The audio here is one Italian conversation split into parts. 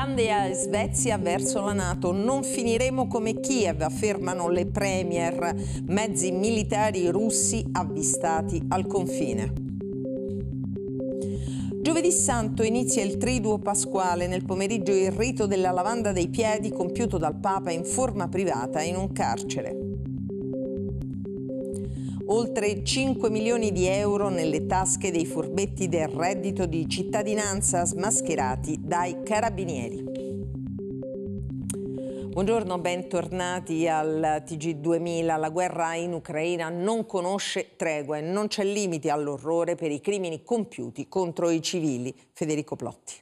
Finlandia e Svezia verso la Nato. Non finiremo come Kiev, affermano le premier, mezzi militari russi avvistati al confine. Giovedì Santo inizia il triduo pasquale, nel pomeriggio il rito della lavanda dei piedi compiuto dal Papa in forma privata in un carcere oltre 5 milioni di euro nelle tasche dei furbetti del reddito di cittadinanza smascherati dai carabinieri. Buongiorno, bentornati al TG2000. La guerra in Ucraina non conosce tregua e non c'è limite all'orrore per i crimini compiuti contro i civili. Federico Plotti.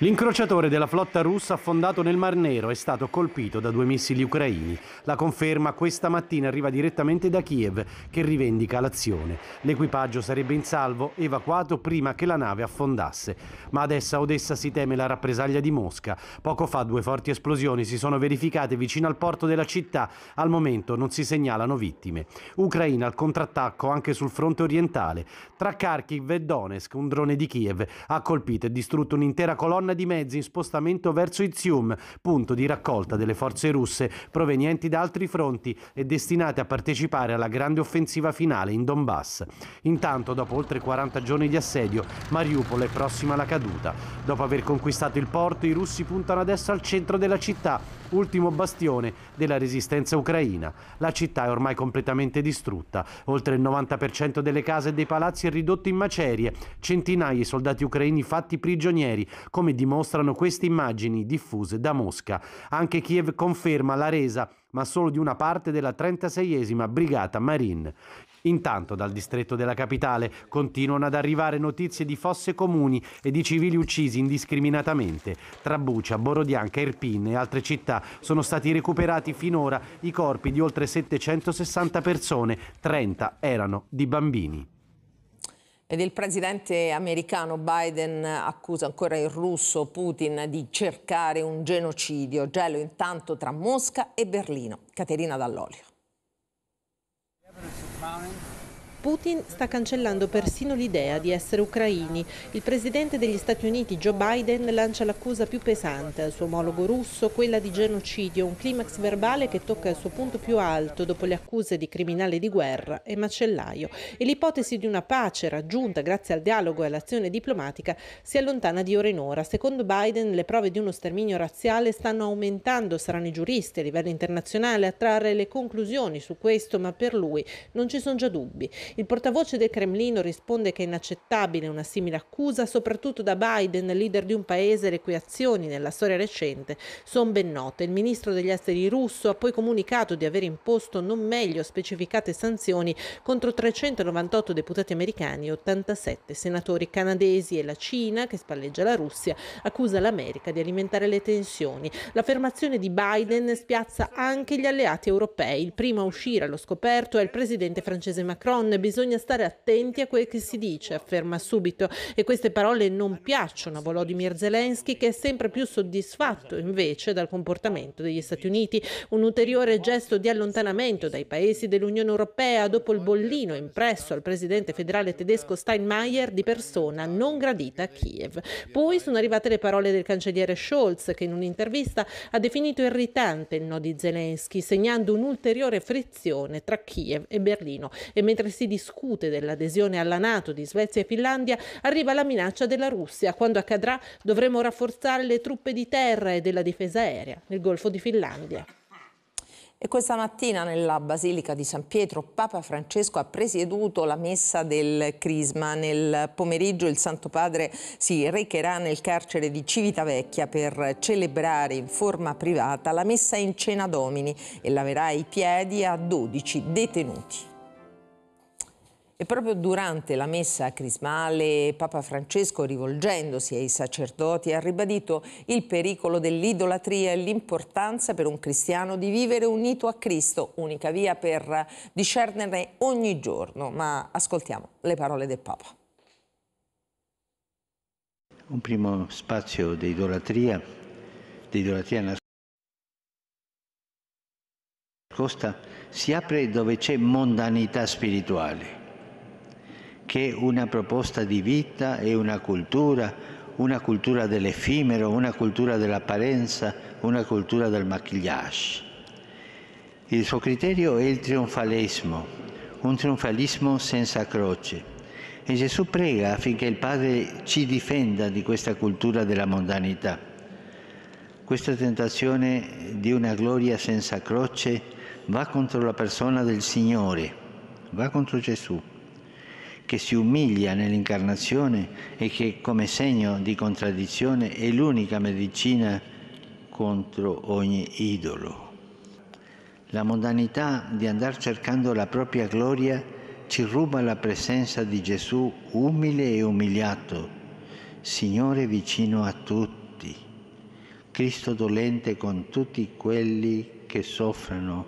L'incrociatore della flotta russa affondato nel Mar Nero è stato colpito da due missili ucraini. La conferma questa mattina arriva direttamente da Kiev, che rivendica l'azione. L'equipaggio sarebbe in salvo, evacuato prima che la nave affondasse. Ma adesso a Odessa si teme la rappresaglia di Mosca. Poco fa due forti esplosioni si sono verificate vicino al porto della città. Al momento non si segnalano vittime. Ucraina al contrattacco anche sul fronte orientale. Tra Kharkiv e Donetsk, un drone di Kiev ha colpito e distrutto un'intera colonna colonna di mezzi in spostamento verso Izium, punto di raccolta delle forze russe provenienti da altri fronti e destinate a partecipare alla grande offensiva finale in Donbass. Intanto, dopo oltre 40 giorni di assedio, Mariupol è prossima alla caduta. Dopo aver conquistato il porto, i russi puntano adesso al centro della città, ultimo bastione della resistenza ucraina. La città è ormai completamente distrutta. Oltre il 90% delle case e dei palazzi è ridotto in macerie. Centinaia di soldati ucraini fatti prigionieri, come dimostrano queste immagini diffuse da Mosca. Anche Kiev conferma la resa, ma solo di una parte della 36esima Brigata Marine. Intanto dal distretto della capitale continuano ad arrivare notizie di fosse comuni e di civili uccisi indiscriminatamente. Tra Bucia, Borodianca, Irpin e altre città sono stati recuperati finora i corpi di oltre 760 persone, 30 erano di bambini. Ed il presidente americano Biden accusa ancora il russo Putin di cercare un genocidio. Gelo intanto tra Mosca e Berlino. Caterina Dall'Olio. Putin sta cancellando persino l'idea di essere ucraini. Il presidente degli Stati Uniti Joe Biden lancia l'accusa più pesante al suo omologo russo, quella di genocidio, un climax verbale che tocca il suo punto più alto dopo le accuse di criminale di guerra e macellaio. E l'ipotesi di una pace raggiunta grazie al dialogo e all'azione diplomatica si allontana di ora in ora. Secondo Biden le prove di uno sterminio razziale stanno aumentando, saranno i giuristi a livello internazionale a trarre le conclusioni su questo, ma per lui non ci sono già dubbi. Il portavoce del Cremlino risponde che è inaccettabile una simile accusa, soprattutto da Biden, leader di un paese le cui azioni nella storia recente sono ben note. Il ministro degli esteri russo ha poi comunicato di aver imposto non meglio specificate sanzioni contro 398 deputati americani e 87 senatori canadesi e la Cina, che spalleggia la Russia, accusa l'America di alimentare le tensioni. L'affermazione di Biden spiazza anche gli alleati europei. Il primo a uscire allo scoperto è il presidente francese Macron, cioè, bisogna stare attenti a quel che si dice, afferma subito. E queste parole non piacciono a Volodymyr Zelensky, che è sempre più soddisfatto invece dal comportamento degli Stati Uniti. Un ulteriore gesto di allontanamento dai paesi dell'Unione Europea dopo il bollino impresso al presidente federale tedesco Steinmeier di persona non gradita a Kiev. Poi sono arrivate le parole del cancelliere Scholz, che in un'intervista ha definito irritante il no di Zelensky, segnando un'ulteriore frizione tra Kiev e Berlino. E mentre si discute dell'adesione alla Nato di Svezia e Finlandia, arriva la minaccia della Russia. Quando accadrà dovremo rafforzare le truppe di terra e della difesa aerea nel Golfo di Finlandia. E questa mattina nella Basilica di San Pietro Papa Francesco ha presieduto la messa del Crisma. Nel pomeriggio il Santo Padre si recherà nel carcere di Civitavecchia per celebrare in forma privata la messa in cena domini e laverà i piedi a 12 detenuti. E proprio durante la messa crismale Papa Francesco, rivolgendosi ai sacerdoti, ha ribadito il pericolo dell'idolatria e l'importanza per un cristiano di vivere unito a Cristo, unica via per discernerne ogni giorno. Ma ascoltiamo le parole del Papa. Un primo spazio di idolatria, di idolatria nascosta, si apre dove c'è mondanità spirituale che una proposta di vita e una cultura, una cultura dell'effimero, una cultura dell'apparenza, una cultura del maquillage. Il suo criterio è il trionfalismo, un trionfalismo senza croce. E Gesù prega affinché il Padre ci difenda di questa cultura della mondanità. Questa tentazione di una gloria senza croce va contro la persona del Signore, va contro Gesù che si umilia nell'incarnazione e che come segno di contraddizione è l'unica medicina contro ogni idolo. La modalità di andare cercando la propria gloria ci ruba la presenza di Gesù umile e umiliato, Signore vicino a tutti, Cristo dolente con tutti quelli che soffrono,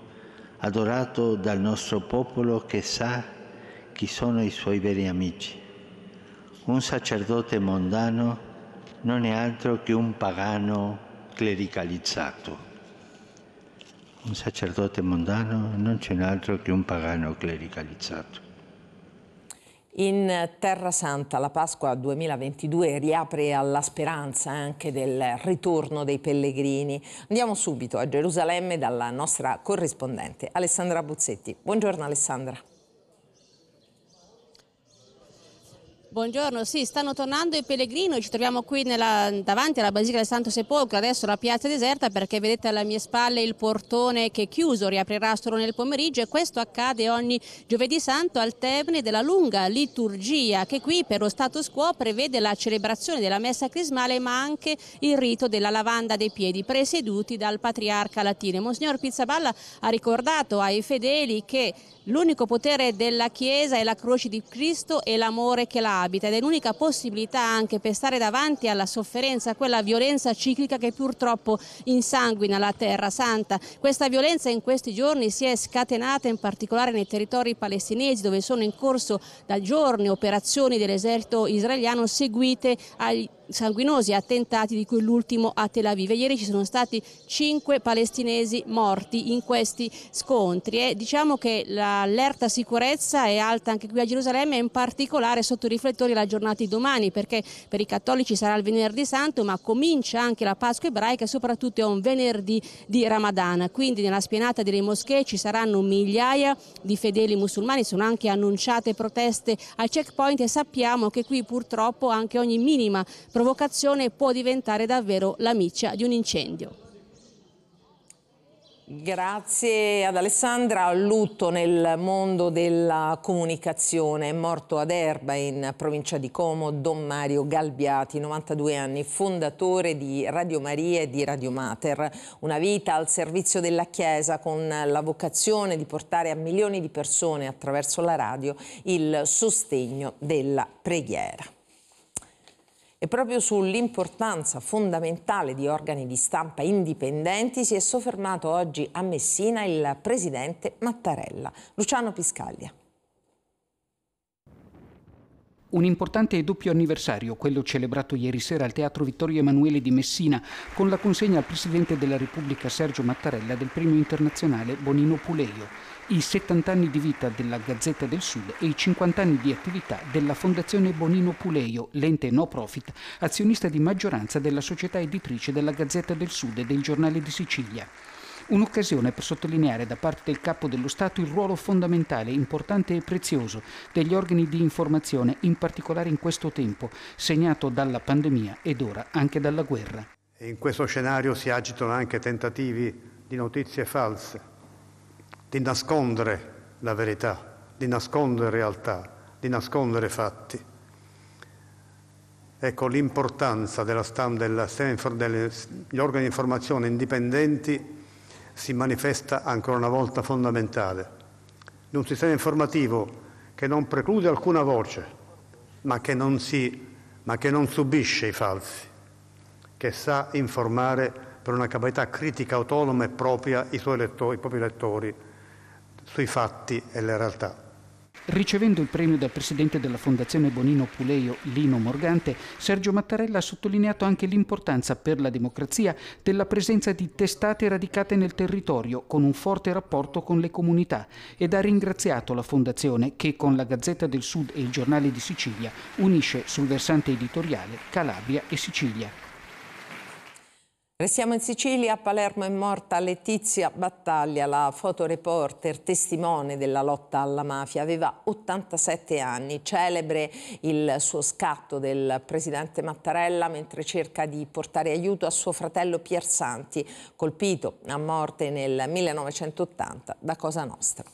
adorato dal nostro popolo che sa chi sono i suoi veri amici. Un sacerdote mondano non è altro che un pagano clericalizzato. Un sacerdote mondano non c'è altro che un pagano clericalizzato. In Terra Santa la Pasqua 2022 riapre alla speranza anche del ritorno dei pellegrini. Andiamo subito a Gerusalemme dalla nostra corrispondente Alessandra Buzzetti. Buongiorno Alessandra. Buongiorno, sì, stanno tornando i pellegrini, ci troviamo qui nella, davanti alla Basilica del Santo Sepolcro, adesso la piazza è deserta perché vedete alle mie spalle il portone che è chiuso, riaprirà solo nel pomeriggio e questo accade ogni giovedì santo al termine della lunga liturgia che qui per lo status quo prevede la celebrazione della messa crismale ma anche il rito della lavanda dei piedi presieduti dal patriarca latino. Monsignor Pizzaballa ha ricordato ai fedeli che l'unico potere della Chiesa è la croce di Cristo e l'amore che la abita ed è l'unica possibilità anche per stare davanti alla sofferenza, a quella violenza ciclica che purtroppo insanguina la Terra Santa. Questa violenza in questi giorni si è scatenata in particolare nei territori palestinesi dove sono in corso da giorni operazioni dell'esercito israeliano seguite agli sanguinosi attentati di cui l'ultimo a Tel Aviv. Ieri ci sono stati cinque palestinesi morti in questi scontri e diciamo che l'allerta sicurezza è alta anche qui a Gerusalemme e in particolare sotto i riflettori la giornata di domani perché per i cattolici sarà il venerdì santo ma comincia anche la Pasqua ebraica e soprattutto è un venerdì di Ramadan. Quindi nella spianata delle moschee ci saranno migliaia di fedeli musulmani, sono anche annunciate proteste al checkpoint e sappiamo che qui purtroppo anche ogni minima protesta provocazione può diventare davvero la miccia di un incendio. Grazie ad Alessandra. Lutto nel mondo della comunicazione. È morto ad Erba, in provincia di Como, Don Mario Galbiati, 92 anni, fondatore di Radio Maria e di Radio Mater. Una vita al servizio della Chiesa con la vocazione di portare a milioni di persone attraverso la radio il sostegno della preghiera. E proprio sull'importanza fondamentale di organi di stampa indipendenti si è soffermato oggi a Messina il presidente Mattarella, Luciano Piscaglia. Un importante e doppio anniversario, quello celebrato ieri sera al Teatro Vittorio Emanuele di Messina, con la consegna al Presidente della Repubblica Sergio Mattarella del Premio Internazionale Bonino Puleio, i 70 anni di vita della Gazzetta del Sud e i 50 anni di attività della Fondazione Bonino Puleio, l'ente no profit, azionista di maggioranza della società editrice della Gazzetta del Sud e del Giornale di Sicilia. Un'occasione per sottolineare da parte del Capo dello Stato il ruolo fondamentale, importante e prezioso degli organi di informazione, in particolare in questo tempo, segnato dalla pandemia ed ora anche dalla guerra. In questo scenario si agitano anche tentativi di notizie false, di nascondere la verità, di nascondere realtà, di nascondere fatti. Ecco l'importanza della stampa, della, degli organi di informazione indipendenti si manifesta ancora una volta fondamentale, di un sistema informativo che non preclude alcuna voce, ma che non, si, ma che non subisce i falsi, che sa informare per una capacità critica autonoma e propria i, suoi lettori, i propri lettori sui fatti e le realtà. Ricevendo il premio dal presidente della Fondazione Bonino Puleio, Lino Morgante, Sergio Mattarella ha sottolineato anche l'importanza per la democrazia della presenza di testate radicate nel territorio con un forte rapporto con le comunità ed ha ringraziato la Fondazione che con la Gazzetta del Sud e il Giornale di Sicilia unisce sul versante editoriale Calabria e Sicilia. Restiamo in Sicilia, a Palermo è morta Letizia Battaglia, la fotoreporter testimone della lotta alla mafia. Aveva 87 anni, celebre il suo scatto del presidente Mattarella mentre cerca di portare aiuto a suo fratello Pier Santi, colpito a morte nel 1980 da Cosa Nostra.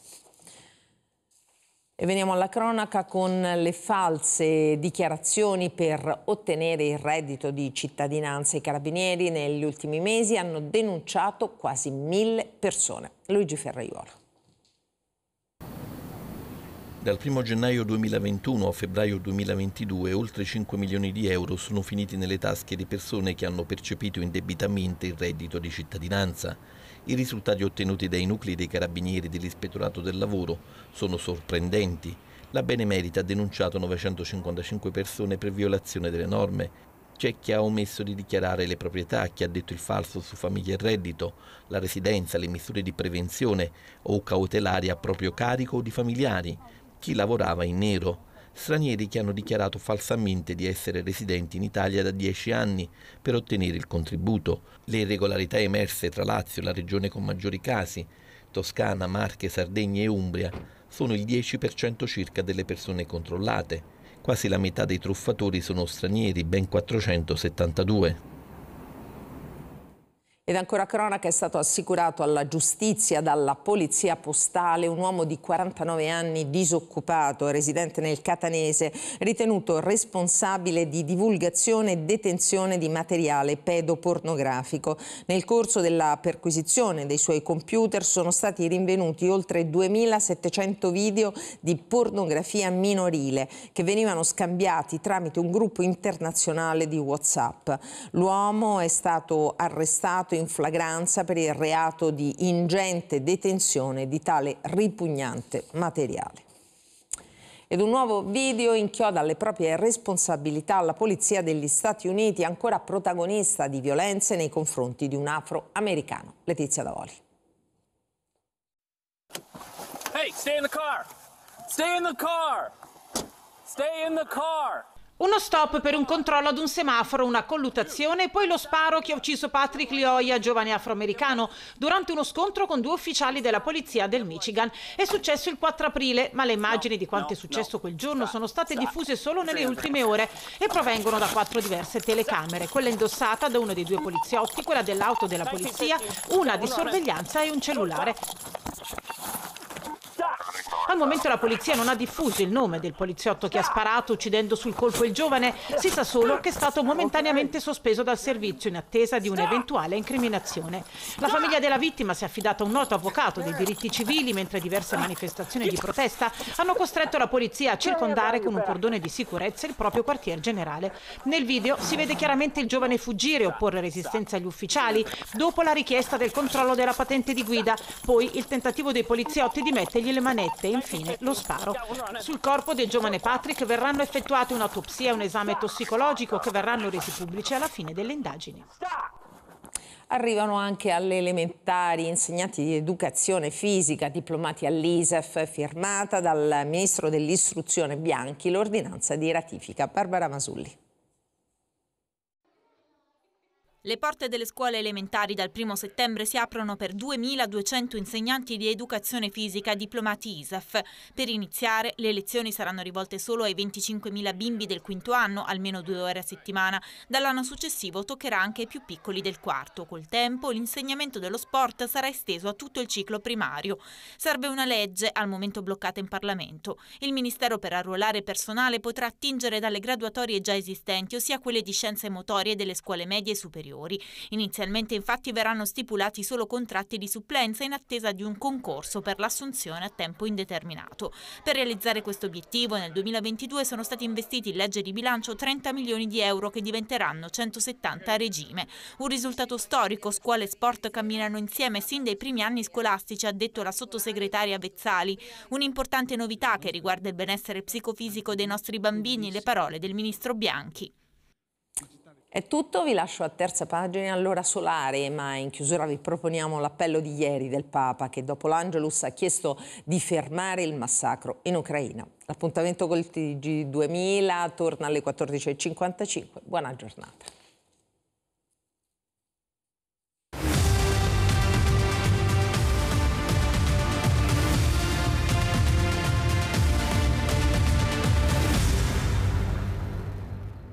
E veniamo alla cronaca con le false dichiarazioni per ottenere il reddito di cittadinanza. I carabinieri negli ultimi mesi hanno denunciato quasi mille persone. Luigi Ferraiuolo. Dal 1 gennaio 2021 a febbraio 2022 oltre 5 milioni di euro sono finiti nelle tasche di persone che hanno percepito indebitamente il reddito di cittadinanza. I risultati ottenuti dai nuclei dei carabinieri dell'Ispettorato del Lavoro sono sorprendenti. La Benemerita ha denunciato 955 persone per violazione delle norme. C'è chi ha omesso di dichiarare le proprietà, chi ha detto il falso su famiglia e reddito, la residenza, le misure di prevenzione o cautelari a proprio carico o di familiari, chi lavorava in nero stranieri che hanno dichiarato falsamente di essere residenti in Italia da 10 anni per ottenere il contributo. Le irregolarità emerse tra Lazio, la regione con maggiori casi, Toscana, Marche, Sardegna e Umbria, sono il 10% circa delle persone controllate. Quasi la metà dei truffatori sono stranieri, ben 472. Ed ancora cronaca è stato assicurato alla giustizia dalla polizia postale un uomo di 49 anni disoccupato, residente nel Catanese, ritenuto responsabile di divulgazione e detenzione di materiale pedopornografico. Nel corso della perquisizione dei suoi computer sono stati rinvenuti oltre 2.700 video di pornografia minorile che venivano scambiati tramite un gruppo internazionale di Whatsapp. L'uomo è stato arrestato in flagranza per il reato di ingente detenzione di tale ripugnante materiale. Ed un nuovo video inchioda le proprie responsabilità alla polizia degli Stati Uniti, ancora protagonista di violenze nei confronti di un afroamericano. Letizia Davoli. Hey, stay in the car! Stay in the car! Stay in the car! Uno stop per un controllo ad un semaforo, una colluttazione e poi lo sparo che ha ucciso Patrick Lioia, giovane afroamericano, durante uno scontro con due ufficiali della polizia del Michigan. È successo il 4 aprile, ma le immagini di quanto è successo quel giorno sono state diffuse solo nelle ultime ore e provengono da quattro diverse telecamere, quella indossata da uno dei due poliziotti, quella dell'auto della polizia, una di eh. sorveglianza e un cellulare. Al momento la polizia non ha diffuso il nome del poliziotto che ha sparato uccidendo sul colpo il giovane, si sa solo che è stato momentaneamente sospeso dal servizio in attesa di un'eventuale incriminazione. La famiglia della vittima si è affidata a un noto avvocato dei diritti civili mentre diverse manifestazioni di protesta hanno costretto la polizia a circondare con un cordone di sicurezza il proprio quartier generale. Nel video si vede chiaramente il giovane fuggire e opporre resistenza agli ufficiali dopo la richiesta del controllo della patente di guida, poi il tentativo dei poliziotti di mettergli le manette in infine lo sparo. Sul corpo del giovane Patrick verranno effettuate un'autopsia e un esame tossicologico che verranno resi pubblici alla fine delle indagini. Arrivano anche alle elementari insegnanti di educazione fisica diplomati all'ISEF, firmata dal ministro dell'istruzione Bianchi l'ordinanza di ratifica. Barbara Masulli. Le porte delle scuole elementari dal 1 settembre si aprono per 2.200 insegnanti di educazione fisica diplomati ISAF. Per iniziare, le lezioni saranno rivolte solo ai 25.000 bimbi del quinto anno, almeno due ore a settimana. Dall'anno successivo toccherà anche ai più piccoli del quarto. Col tempo, l'insegnamento dello sport sarà esteso a tutto il ciclo primario. Serve una legge, al momento bloccata in Parlamento. Il Ministero per arruolare personale potrà attingere dalle graduatorie già esistenti, ossia quelle di scienze motorie delle scuole medie e superiori superiori. Inizialmente infatti verranno stipulati solo contratti di supplenza in attesa di un concorso per l'assunzione a tempo indeterminato. Per realizzare questo obiettivo nel 2022 sono stati investiti in legge di bilancio 30 milioni di euro che diventeranno 170 a regime. Un risultato storico, scuola e sport camminano insieme sin dai primi anni scolastici, ha detto la sottosegretaria Vezzali. Un'importante novità che riguarda il benessere psicofisico dei nostri bambini, le parole del ministro Bianchi. È tutto, vi lascio a terza pagina all'ora solare, ma in chiusura vi proponiamo l'appello di ieri del Papa che dopo l'Angelus ha chiesto di fermare il massacro in Ucraina. L'appuntamento col TG2000 torna alle 14.55. Buona giornata.